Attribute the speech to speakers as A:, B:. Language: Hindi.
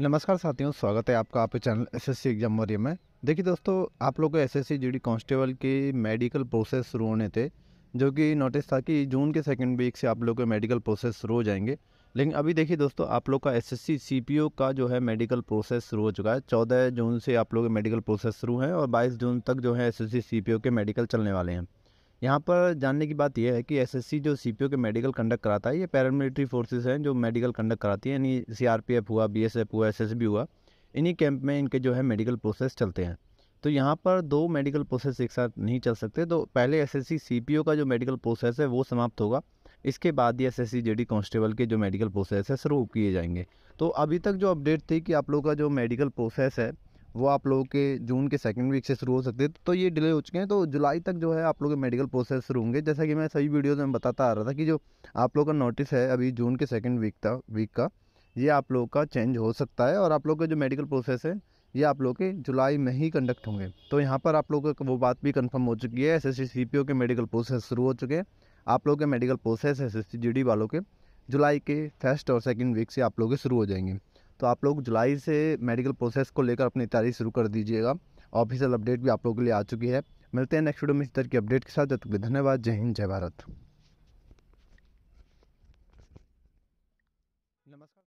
A: नमस्कार साथियों स्वागत है आपका आपके चैनल एसएससी एग्जाम वॉरियर में देखिए दोस्तों आप लोग को जी डी कांस्टेबल की मेडिकल प्रोसेस शुरू होने थे जो कि नोटिस था कि जून के सेकंड वीक से आप लोग के मेडिकल प्रोसेस शुरू हो जाएंगे लेकिन अभी देखिए दोस्तों आप लोग का पी ओ का जो है मेडिकल प्रोसेस शुरू हो चुका है चौदह जून से आप लोग मेडिकल प्रोसेस शुरू हैं और बाईस जून तक जो है पी ओ के मेडिकल चलने वाले हैं यहाँ पर जानने की बात यह है कि एसएससी जो सीपीओ के मेडिकल कंडक्ट कराता है ये पैरामिलिट्री फोर्सेस हैं जो मेडिकल कंडक्ट कराती है यानी सीआरपीएफ हुआ बीएसएफ हुआ एसएसबी हुआ इन्हीं कैंप में इनके जो है मेडिकल प्रोसेस चलते हैं तो यहाँ पर दो मेडिकल प्रोसेस एक साथ नहीं चल सकते तो पहले एस एस का जो मेडिकल प्रोसेस है वो समाप्त होगा इसके बाद ही एस एस सी कांस्टेबल के जो मेडिकल प्रोसेस है शुरू किए जाएंगे तो अभी तक जो अपडेट थी कि आप लोगों का जो मेडिकल प्रोसेस है वो आप लोगों के जून के सेकंड वीक से शुरू हो सकते हैं तो ये डिले हो चुके हैं तो जुलाई तक जो है आप लोग के मेडिकल प्रोसेस शुरू होंगे जैसा कि मैं सभी वीडियोज़ में बताता आ रहा था कि जो आप लोग का नोटिस है अभी जून के सेकेंड वीक था वीक का ये आप लोग का चेंज हो सकता है और आप लोग का जो मेडिकल प्रोसेस है ये आप लोग के जुलाई में ही कंडक्ट होंगे तो यहाँ पर आप लोगों का वो बात भी कंफर्म हो चुकी है एस एस के मेडिकल प्रोसेस शुरू हो चुके हैं आप लोग के मेडिकल प्रोसेस एस एस वालों के जुलाई के फर्स्ट और सेकेंड वीक से आप लोग शुरू हो जाएंगे तो आप लोग जुलाई से मेडिकल प्रोसेस को लेकर अपनी तैयारी शुरू कर दीजिएगा ऑफिशियल अपडेट भी आप लोगों के लिए आ चुकी है मिलते हैं नेक्स्ट वीडियो में इस तरह की अपडेट के साथ जब तक धन्यवाद जय हिंद जय भारत नमस्कार